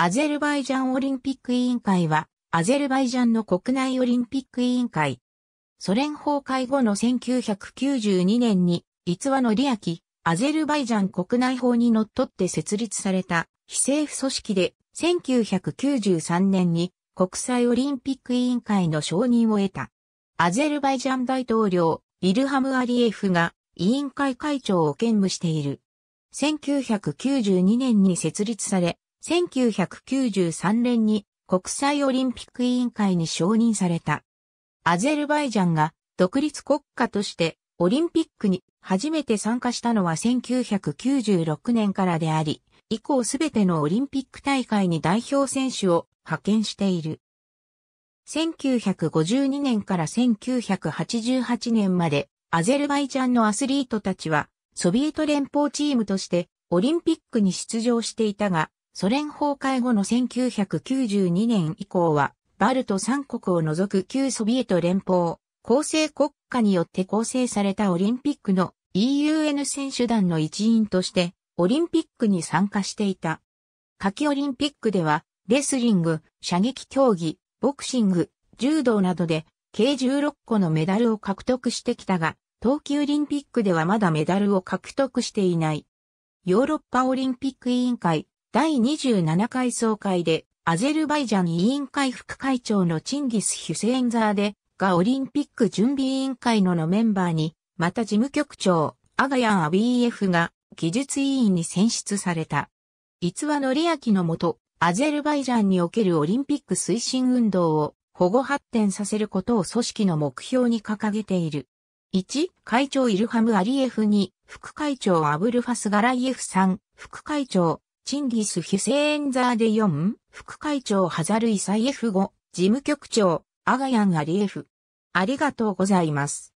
アゼルバイジャンオリンピック委員会は、アゼルバイジャンの国内オリンピック委員会。ソ連崩壊後の1992年に、逸話のリアキ、アゼルバイジャン国内法にのっとって設立された非政府組織で、1993年に国際オリンピック委員会の承認を得た。アゼルバイジャン大統領、イルハム・アリエフが委員会会長を兼務している。1992年に設立され、1993年に国際オリンピック委員会に承認された。アゼルバイジャンが独立国家としてオリンピックに初めて参加したのは1996年からであり、以降すべてのオリンピック大会に代表選手を派遣している。1952年から1988年までアゼルバイジャンのアスリートたちはソビエト連邦チームとしてオリンピックに出場していたが、ソ連崩壊後の1992年以降は、バルト3国を除く旧ソビエト連邦、構成国家によって構成されたオリンピックの EUN 選手団の一員として、オリンピックに参加していた。夏季オリンピックでは、レスリング、射撃競技、ボクシング、柔道などで、計16個のメダルを獲得してきたが、冬季オリンピックではまだメダルを獲得していない。ヨーロッパオリンピック委員会第27回総会で、アゼルバイジャン委員会副会長のチンギス・ヒュセインザーで、がオリンピック準備委員会ののメンバーに、また事務局長、アガヤン・アビーエフが技術委員に選出された。逸話のりあきのもと、アゼルバイジャンにおけるオリンピック推進運動を保護発展させることを組織の目標に掲げている。1、会長イルハム・アリエフ2、副会長アブルファス・ガライエフ3、副会長チンギス・ヒュセーンザーデ4、副会長ハザルイサイエフ5、事務局長、アガヤン・アリエフ。ありがとうございます。